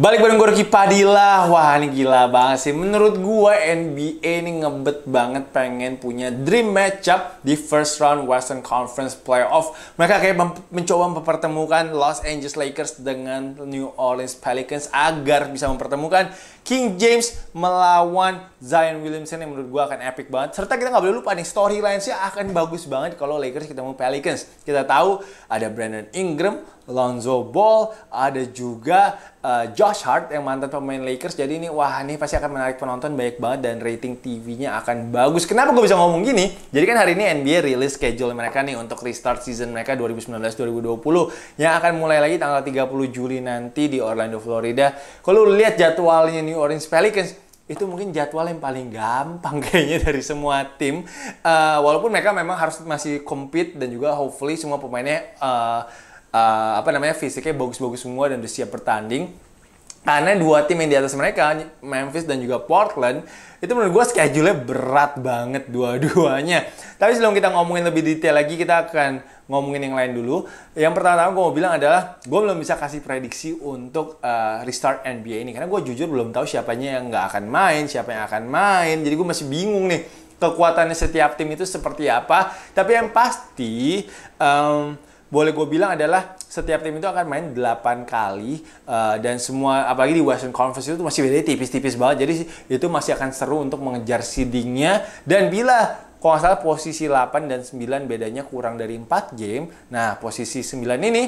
Balik bareng gue Rocky Padilla. Wah ini gila banget sih. Menurut gue NBA ini ngebet banget pengen punya dream matchup di first round Western Conference Playoff. Mereka kayak mem mencoba mempertemukan Los Angeles Lakers dengan New Orleans Pelicans agar bisa mempertemukan King James melawan Zion Williamson yang menurut gue akan epic banget. Serta kita nggak boleh lupa nih storyline sih akan bagus banget kalau Lakers ketemu Pelicans. Kita tahu ada Brandon Ingram, Lonzo Ball, ada juga uh, Josh Hart yang mantan pemain Lakers. Jadi ini wah ini pasti akan menarik penonton banyak banget dan rating TV-nya akan bagus. Kenapa gue bisa ngomong gini? Jadi kan hari ini NBA rilis schedule mereka nih untuk restart season mereka 2019-2020 yang akan mulai lagi tanggal 30 Juli nanti di Orlando, Florida. Kalau lihat jadwalnya New Orleans Pelicans, itu mungkin jadwal yang paling gampang kayaknya dari semua tim. Uh, walaupun mereka memang harus masih compete dan juga hopefully semua pemainnya uh, uh, apa namanya fisiknya bagus-bagus semua dan udah siap bertanding karena dua tim yang di atas mereka Memphis dan juga Portland itu menurut gue schedule-nya berat banget dua-duanya tapi sebelum kita ngomongin lebih detail lagi kita akan ngomongin yang lain dulu yang pertama-tama gue mau bilang adalah gue belum bisa kasih prediksi untuk uh, restart NBA ini karena gue jujur belum tahu siapanya yang nggak akan main siapa yang akan main jadi gue masih bingung nih kekuatannya setiap tim itu seperti apa tapi yang pasti um, boleh gue bilang adalah setiap tim itu akan main 8 kali uh, dan semua apalagi di Western Conference itu masih beda tipis-tipis banget jadi itu masih akan seru untuk mengejar seedingnya dan bila kalau nggak salah posisi 8 dan 9 bedanya kurang dari 4 game nah posisi 9 ini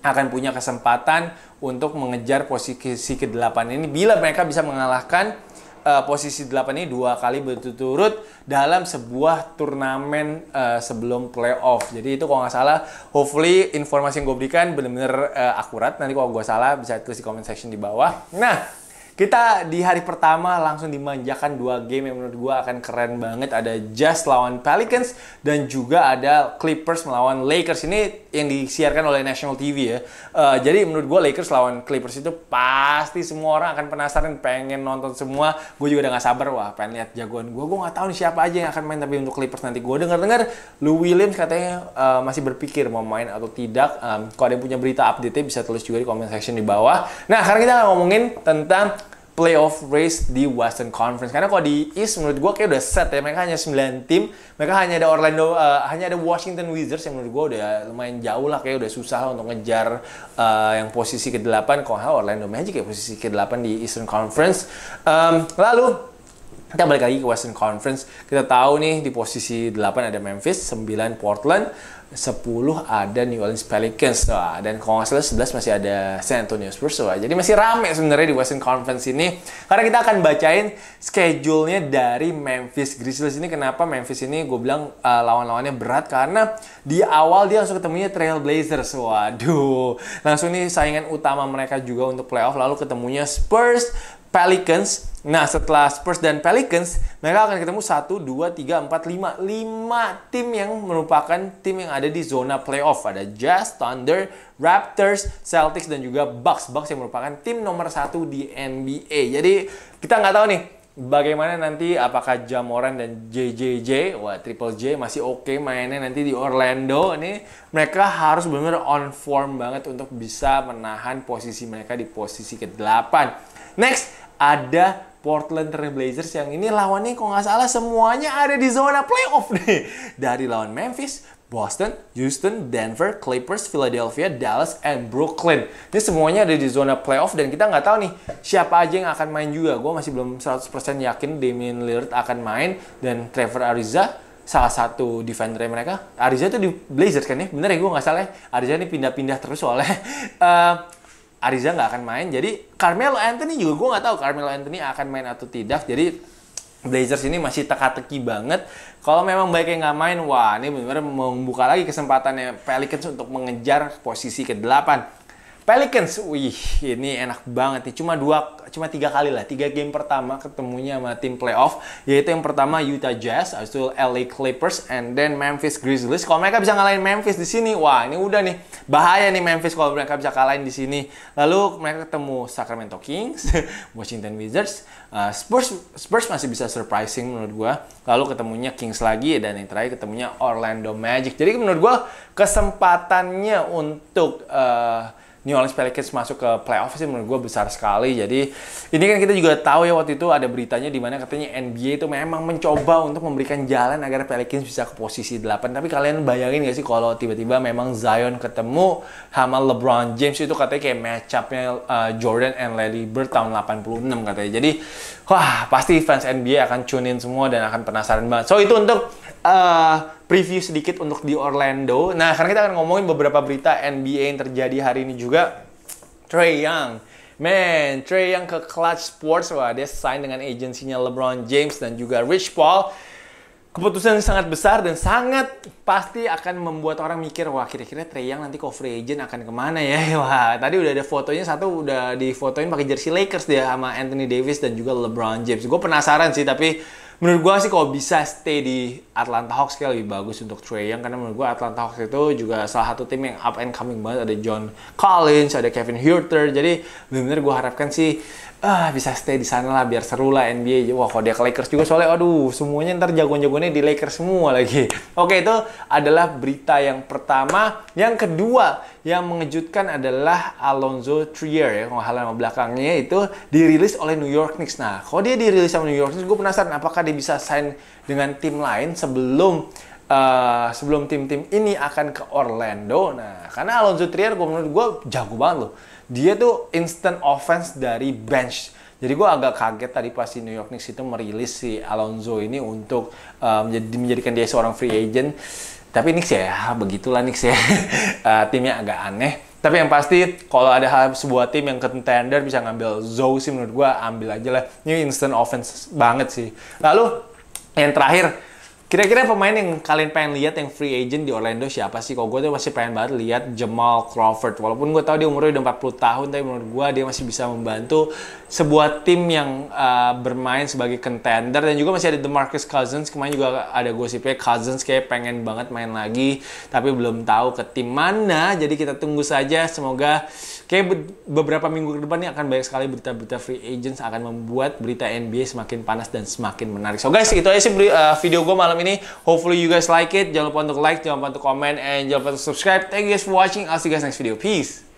akan punya kesempatan untuk mengejar posisi ke-8 ini bila mereka bisa mengalahkan uh, posisi 8 ini dua kali berturut-turut dalam sebuah turnamen uh, sebelum playoff. Jadi itu kalau nggak salah, hopefully informasi yang gue berikan benar-benar uh, akurat. Nanti kalau gue salah bisa tulis di comment section di bawah. Nah, kita di hari pertama langsung dimanjakan dua game yang menurut gue akan keren banget. Ada Jazz lawan Pelicans dan juga ada Clippers melawan Lakers. Ini yang disiarkan oleh National TV ya. Uh, jadi menurut gue Lakers lawan Clippers itu pasti semua orang akan penasaran, pengen nonton semua. Gue juga udah gak sabar, wah pengen lihat jagoan gue. Gue gak tahu nih siapa aja yang akan main tapi untuk Clippers nanti. Gue denger-dengar Lou Williams katanya uh, masih berpikir mau main atau tidak. Um, kalau ada yang punya berita update bisa tulis juga di comment section di bawah. Nah, sekarang kita akan ngomongin tentang playoff race di Western Conference. Karena kalau di East menurut gue kayak udah set ya. Mereka hanya 9 tim. Mereka hanya ada Orlando, uh, hanya ada Washington Wizards yang menurut gue udah lumayan jauh lah. Kayak udah susah lah untuk ngejar uh, yang posisi ke-8. Kalau Orlando Magic ya posisi ke-8 di Eastern Conference. Um, lalu kita balik lagi ke Western Conference. Kita tahu nih di posisi 8 ada Memphis, 9 Portland, 10 ada New Orleans Pelicans. Wah, dan kalau nggak salah 11 masih ada San Antonio Spurs. Jadi masih rame sebenarnya di Western Conference ini. Karena kita akan bacain schedule-nya dari Memphis Grizzlies ini. Kenapa Memphis ini gue bilang uh, lawan-lawannya berat. Karena di awal dia langsung ketemunya Trail Blazers. Waduh. Langsung ini saingan utama mereka juga untuk playoff. Lalu ketemunya Spurs, Pelicans, Nah, setelah Spurs dan Pelicans, mereka akan ketemu 1, 2, 3, 4, 5. 5 tim yang merupakan tim yang ada di zona playoff. Ada Jazz, Thunder, Raptors, Celtics, dan juga Bucks. Bucks yang merupakan tim nomor 1 di NBA. Jadi, kita nggak tahu nih bagaimana nanti apakah Jamoran dan JJJ, wah Triple J masih oke okay mainnya nanti di Orlando. Ini mereka harus benar-benar on form banget untuk bisa menahan posisi mereka di posisi ke-8. Next, ada Portland Trail Blazers yang ini lawannya kok nggak salah semuanya ada di zona playoff nih. Dari lawan Memphis, Boston, Houston, Denver, Clippers, Philadelphia, Dallas, and Brooklyn. Ini semuanya ada di zona playoff dan kita nggak tahu nih siapa aja yang akan main juga. Gue masih belum 100% yakin Damian Lillard akan main dan Trevor Ariza salah satu defender mereka. Ariza itu di Blazers kan ya? Bener ya gue nggak salah ya? Ariza ini pindah-pindah terus soalnya. Uh, Ariza nggak akan main. Jadi Carmelo Anthony juga gue nggak tahu Carmelo Anthony akan main atau tidak. Jadi Blazers ini masih teka-teki banget. Kalau memang baiknya nggak main, wah ini benar-benar membuka lagi kesempatannya Pelicans untuk mengejar posisi ke-8. Pelicans, wih ini enak banget nih. Cuma dua, cuma tiga kali lah. Tiga game pertama ketemunya sama tim playoff, yaitu yang pertama Utah Jazz, habis itu LA Clippers, and then Memphis Grizzlies. Kalau mereka bisa ngalahin Memphis di sini, wah ini udah nih bahaya nih Memphis kalau mereka bisa kalahin di sini. Lalu mereka ketemu Sacramento Kings, Washington Wizards, uh, Spurs, Spurs masih bisa surprising menurut gua. Lalu ketemunya Kings lagi dan yang terakhir ketemunya Orlando Magic. Jadi menurut gua kesempatannya untuk uh, New Orleans Pelicans masuk ke playoff sih menurut gue besar sekali. Jadi ini kan kita juga tahu ya waktu itu ada beritanya di mana katanya NBA itu memang mencoba untuk memberikan jalan agar Pelicans bisa ke posisi 8. Tapi kalian bayangin gak sih kalau tiba-tiba memang Zion ketemu sama LeBron James itu katanya kayak matchupnya uh, Jordan and Larry Bird tahun 86 katanya. Jadi wah pasti fans NBA akan tune in semua dan akan penasaran banget. So itu untuk uh, preview sedikit untuk di Orlando. Nah, karena kita akan ngomongin beberapa berita NBA yang terjadi hari ini juga. Trey Young. Man, Trey Young ke Clutch Sports. Wah, dia sign dengan agensinya LeBron James dan juga Rich Paul. Keputusan yang sangat besar dan sangat pasti akan membuat orang mikir, wah kira-kira Trey Young nanti cover agent akan kemana ya? Wah, tadi udah ada fotonya, satu udah difotoin pakai jersey Lakers dia sama Anthony Davis dan juga LeBron James. Gue penasaran sih, tapi menurut gue sih kalau bisa stay di Atlanta Hawks kayak lebih bagus untuk Trey Young karena menurut gue Atlanta Hawks itu juga salah satu tim yang up and coming banget ada John Collins ada Kevin Huerter jadi benar-benar gue harapkan sih ah bisa stay di sana lah biar seru lah NBA wah kalau dia ke Lakers juga soalnya aduh semuanya ntar jagoan-jagoannya di Lakers semua lagi oke itu adalah berita yang pertama yang kedua yang mengejutkan adalah Alonzo Trier ya kalau halaman belakangnya itu dirilis oleh New York Knicks nah kalau dia dirilis sama New York Knicks gue penasaran apakah nanti bisa sign dengan tim lain sebelum uh, sebelum tim-tim ini akan ke Orlando. Nah, karena Alonso Trier gue menurut gue jago banget loh. Dia tuh instant offense dari bench. Jadi gue agak kaget tadi pas si New York Knicks itu merilis si Alonso ini untuk uh, menjadi, menjadikan dia seorang free agent. Tapi Knicks ya, begitulah Knicks ya. uh, timnya agak aneh. Tapi yang pasti kalau ada hal, sebuah tim yang contender bisa ngambil Zou sih menurut gue ambil aja lah. Ini instant offense banget sih. Lalu yang terakhir Kira-kira pemain yang kalian pengen lihat yang free agent di Orlando siapa sih? Kok gue tuh masih pengen banget lihat Jamal Crawford. Walaupun gue tahu dia umurnya udah 40 tahun, tapi menurut gue dia masih bisa membantu sebuah tim yang uh, bermain sebagai contender. Dan juga masih ada The Marcus Cousins. Kemarin juga ada gosipnya Cousins kayak pengen banget main lagi, tapi belum tahu ke tim mana. Jadi kita tunggu saja. Semoga kayak beberapa minggu ke depan ini akan banyak sekali berita-berita free agents akan membuat berita NBA semakin panas dan semakin menarik. So guys, itu aja sih uh, video gue malam ini. Hopefully you guys like it. Jangan lupa untuk like, jangan lupa untuk comment, and jangan lupa untuk subscribe. Thank you guys for watching. I'll see you guys next video. Peace.